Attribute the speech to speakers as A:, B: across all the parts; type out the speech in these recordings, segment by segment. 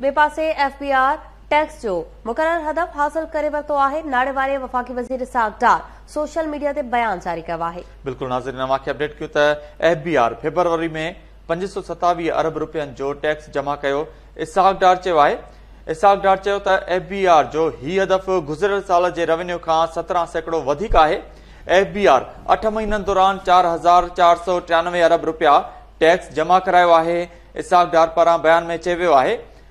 A: बिल्कुलु त F
B: B R जो ही हदफ़ गुज़िरियल साल जे रेवेन्यू खां सत्रहं सैकड़ो वधीक आहे एफ बी आर अठ महीननि दौरान चार हज़ार चार सौ टियानवे अरब रुपया टैक्स जमा करायो आहे पारां बयान में चयो वियो आहे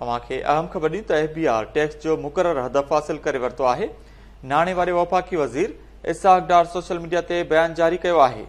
B: तव्हांखे अहम ख़बर ॾिनी त एफ बी आर टैक्स जो मुक़ररु हदफ़ हासिल करे वरितो आहे नाणे वारे वफ़ाक़ी वज़ीर इसाक डार सोशल मीडिया ते बयानु जारी कयो आहे